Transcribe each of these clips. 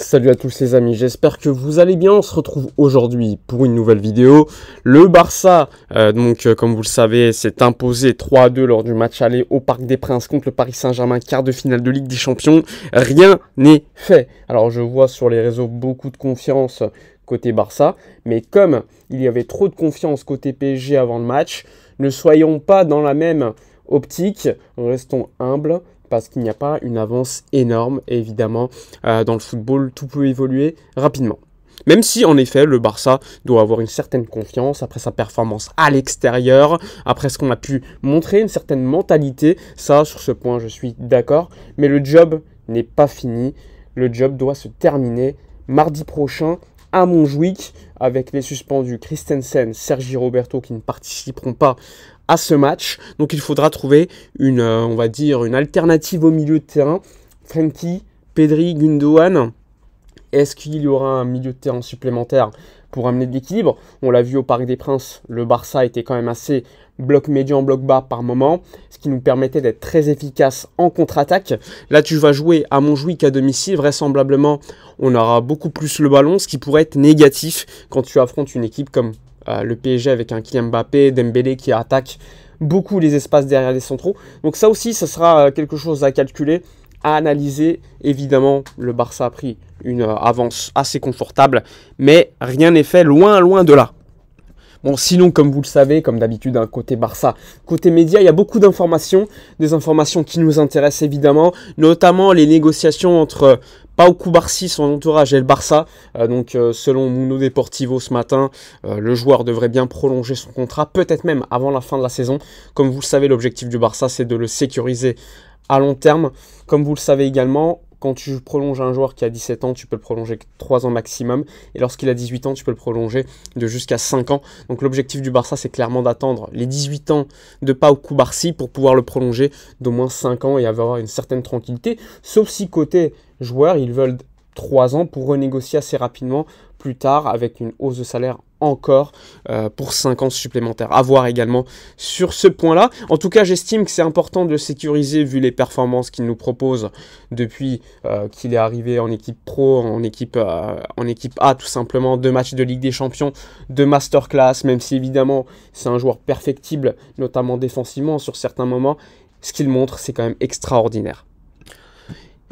Salut à tous les amis, j'espère que vous allez bien. On se retrouve aujourd'hui pour une nouvelle vidéo. Le Barça, euh, donc euh, comme vous le savez, s'est imposé 3 2 lors du match aller au Parc des Princes contre le Paris Saint-Germain, quart de finale de Ligue des Champions. Rien n'est fait. Alors je vois sur les réseaux beaucoup de confiance côté Barça, mais comme il y avait trop de confiance côté PSG avant le match, ne soyons pas dans la même optique, restons humbles parce qu'il n'y a pas une avance énorme. évidemment, euh, dans le football, tout peut évoluer rapidement. Même si, en effet, le Barça doit avoir une certaine confiance après sa performance à l'extérieur, après ce qu'on a pu montrer, une certaine mentalité. Ça, sur ce point, je suis d'accord. Mais le job n'est pas fini. Le job doit se terminer mardi prochain à Montjuic avec les suspendus Christensen, Sergi Roberto qui ne participeront pas à ce match. Donc il faudra trouver une, euh, on va dire, une alternative au milieu de terrain. Frenkie, Pedri, Gundogan. Est-ce qu'il y aura un milieu de terrain supplémentaire pour amener de l'équilibre On l'a vu au Parc des Princes, le Barça était quand même assez bloc médian, bloc bas par moment, ce qui nous permettait d'être très efficace en contre-attaque. Là, tu vas jouer à Montjuic à domicile, vraisemblablement, on aura beaucoup plus le ballon, ce qui pourrait être négatif quand tu affrontes une équipe comme euh, le PSG avec un Kylian Mbappé, Dembélé qui attaque beaucoup les espaces derrière les centraux. Donc ça aussi, ce sera euh, quelque chose à calculer, à analyser. Évidemment, le Barça a pris une euh, avance assez confortable, mais rien n'est fait loin, loin de là. Bon, sinon, comme vous le savez, comme d'habitude, hein, côté Barça, côté média, il y a beaucoup d'informations, des informations qui nous intéressent évidemment, notamment les négociations entre Pau Koubarsi, son entourage et le Barça. Euh, donc euh, selon Muno Deportivo ce matin, euh, le joueur devrait bien prolonger son contrat, peut-être même avant la fin de la saison. Comme vous le savez, l'objectif du Barça, c'est de le sécuriser à long terme. Comme vous le savez également, quand tu prolonges un joueur qui a 17 ans, tu peux le prolonger 3 ans maximum. Et lorsqu'il a 18 ans, tu peux le prolonger de jusqu'à 5 ans. Donc l'objectif du Barça, c'est clairement d'attendre les 18 ans de Pau Koubarsi pour pouvoir le prolonger d'au moins 5 ans et avoir une certaine tranquillité. Sauf si côté joueurs, ils veulent 3 ans pour renégocier assez rapidement plus tard avec une hausse de salaire encore euh, pour 5 ans supplémentaires. À voir également sur ce point-là. En tout cas, j'estime que c'est important de le sécuriser vu les performances qu'il nous propose depuis euh, qu'il est arrivé en équipe pro, en équipe, euh, en équipe A tout simplement, deux matchs de Ligue des Champions, deux masterclass, même si évidemment c'est un joueur perfectible, notamment défensivement sur certains moments. Ce qu'il montre, c'est quand même extraordinaire.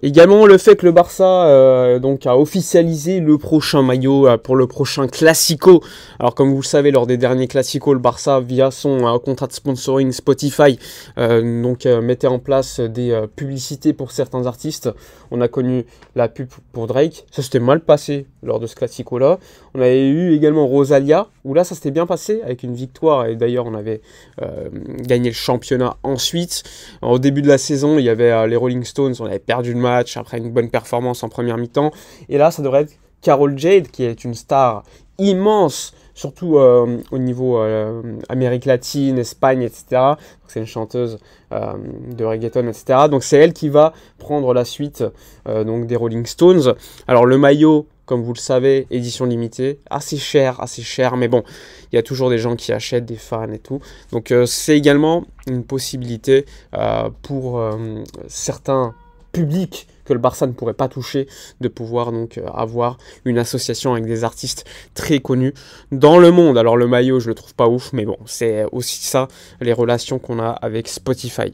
Également le fait que le Barça euh, donc a officialisé le prochain maillot euh, pour le prochain Classico. Alors comme vous le savez lors des derniers Classico, le Barça via son euh, contrat de sponsoring Spotify donc mettait en place des publicités pour certains artistes. On a connu la pub pour Drake, ça s'était mal passé lors de ce Classico là. On avait eu également Rosalia où là ça s'était bien passé avec une victoire et d'ailleurs on avait gagné le championnat ensuite. au début de la saison, il y avait les Rolling Stones, on avait perdu le après une bonne performance en première mi-temps. Et là, ça devrait être Carol Jade, qui est une star immense, surtout euh, au niveau euh, Amérique latine, Espagne, etc. C'est une chanteuse euh, de reggaeton, etc. Donc c'est elle qui va prendre la suite donc des Rolling Stones. Alors le maillot, comme vous le savez, édition limitée, assez cher, assez cher, mais bon, il y a toujours des gens qui achètent, des fans et tout. Donc c'est également une possibilité pour certains public que le Barça ne pourrait pas toucher, de pouvoir donc euh, avoir une association avec des artistes très connus dans le monde. Alors le maillot, je le trouve pas ouf, mais bon, c'est aussi ça les relations qu'on a avec Spotify.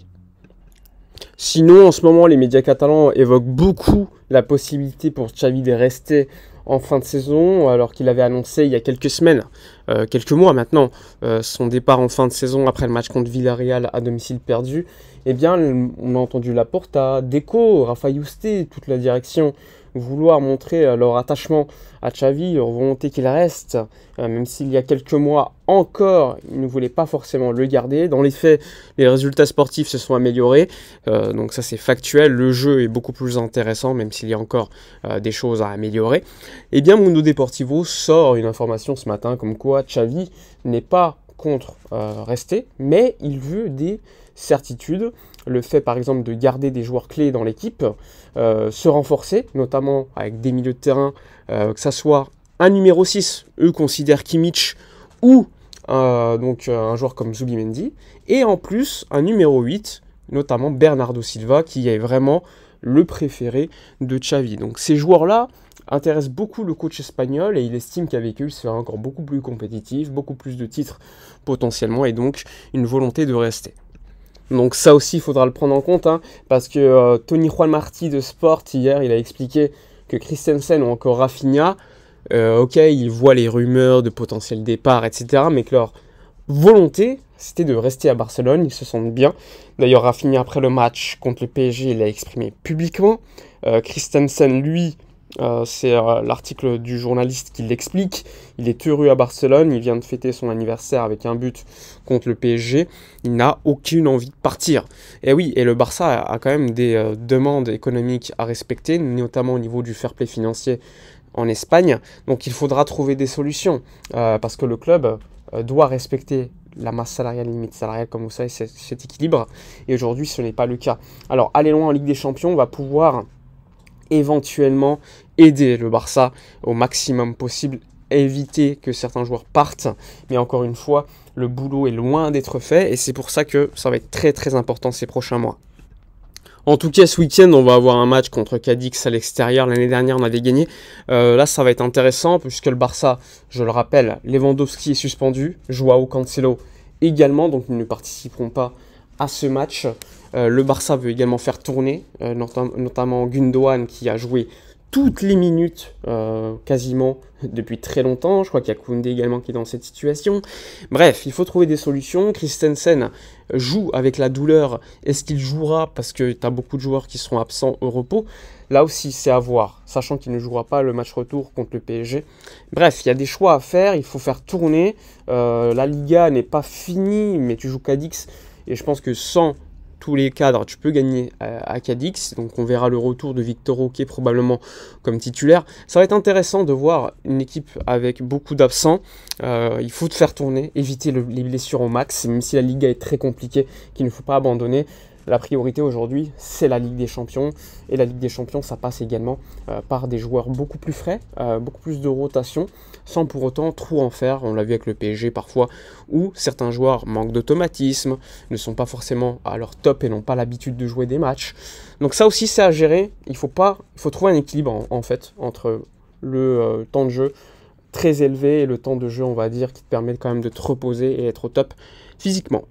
Sinon, en ce moment, les médias catalans évoquent beaucoup la possibilité pour Xavi de rester en fin de saison, alors qu'il avait annoncé il y a quelques semaines, euh, quelques mois maintenant, euh, son départ en fin de saison après le match contre Villarreal à domicile perdu, eh bien, on a entendu la à Deco, Rafa Yuste, toute la direction vouloir montrer euh, leur attachement à Xavi, leur volonté qu'il reste, euh, même s'il y a quelques mois encore, ils ne voulaient pas forcément le garder. Dans les faits, les résultats sportifs se sont améliorés, euh, donc ça c'est factuel, le jeu est beaucoup plus intéressant, même s'il y a encore des choses à améliorer. Eh bien Mundo Deportivo sort une information ce matin comme quoi Xavi n'est pas contre rester, mais il veut des certitudes le fait par exemple de garder des joueurs clés dans l'équipe, euh, se renforcer, notamment avec des milieux de terrain, euh, que ce soit un numéro 6, eux considèrent Kimmich, ou euh, donc un joueur comme Zubimendi, et en plus un numéro 8, notamment Bernardo Silva, qui est vraiment le préféré de Xavi. Donc ces joueurs-là, intéressent beaucoup le coach espagnol et il estime qu'avec eux, il sera encore beaucoup plus compétitif, beaucoup plus de titres potentiellement et donc une volonté de rester. Donc ça aussi, il faudra le prendre en compte, hein, parce que euh, Tony Juan Marti de Sport, hier, il a expliqué que Christensen ou encore Rafinha, euh, ok, ils voient les rumeurs de potentiel départ, etc., mais que leur volonté, c'était de rester à Barcelone, ils se sentent bien. D'ailleurs, Rafinha, après le match contre le PSG, il l'a exprimé publiquement. Euh, Christensen, lui, euh, c'est euh, l'article du journaliste qui l'explique. Il est heureux à Barcelone, il vient de fêter son anniversaire avec un but contre le PSG. Il n'a aucune envie de partir. Et eh oui, et le Barça a, quand même des euh, demandes économiques à respecter, notamment au niveau du fair play financier en Espagne. Donc il faudra trouver des solutions parce que le club doit respecter la masse salariale, limite salariale, comme vous savez, cet équilibre. Et aujourd'hui, ce n'est pas le cas. Alors, aller loin en Ligue des Champions, on va pouvoir éventuellement aider le Barça au maximum possible, éviter que certains joueurs partent. Mais encore une fois, le boulot est loin d'être fait et c'est pour ça que ça va être très très important ces prochains mois. En tout cas, ce week-end, on va avoir un match contre Cadix à l'extérieur. L'année dernière, on avait gagné. Euh, là, ça va être intéressant puisque le Barça, je le rappelle, Lewandowski est suspendu, Joao Cancelo également, donc nous ne participerons pas à ce match. Euh, le Barça veut également faire tourner, euh, notamment Gundogan qui a joué toutes les minutes euh, quasiment depuis très longtemps. Je crois qu'il y a Koundé également qui est dans cette situation. Bref, il faut trouver des solutions. Christensen joue avec la douleur. Est-ce qu'il jouera parce que tu as beaucoup de joueurs qui seront absents au repos Là aussi, c'est à voir, sachant qu'il ne jouera pas le match retour contre le PSG. Bref, il y a des choix à faire. Il faut faire tourner. la Liga n'est pas finie, mais tu joues Cadix. Et je pense que sans tous les cadres, tu peux gagner à, Cadix. Donc on verra le retour de Victor Roquet probablement comme titulaire. Ça va être intéressant de voir une équipe avec beaucoup d'absents. Euh, il faut te faire tourner, éviter les blessures au max, même si la Liga est très compliquée, qu'il ne faut pas abandonner. La priorité aujourd'hui, c'est la Ligue des Champions. Et la Ligue des Champions, ça passe également euh, par des joueurs beaucoup plus frais, euh, beaucoup plus de rotation, sans pour autant trop en faire. On l'a vu avec le PSG parfois, où certains joueurs manquent d'automatisme, ne sont pas forcément à leur top et n'ont pas l'habitude de jouer des matchs. Donc ça aussi, c'est à gérer. Il faut, pas, faut trouver un équilibre, en, fait, entre le euh, temps de jeu très élevé et le temps de jeu, on va dire, qui te permet quand même de te reposer et être au top physiquement.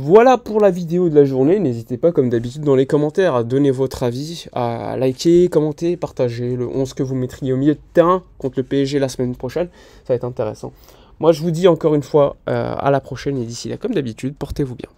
Voilà pour la vidéo de la journée. N'hésitez pas, comme d'habitude, dans les commentaires à donner votre avis, à liker, commenter, partager le 11 que vous mettriez au milieu de terrain contre le PSG la semaine prochaine. Ça va être intéressant. Moi, je vous dis encore une fois euh, à la prochaine et d'ici là, comme d'habitude, portez-vous bien.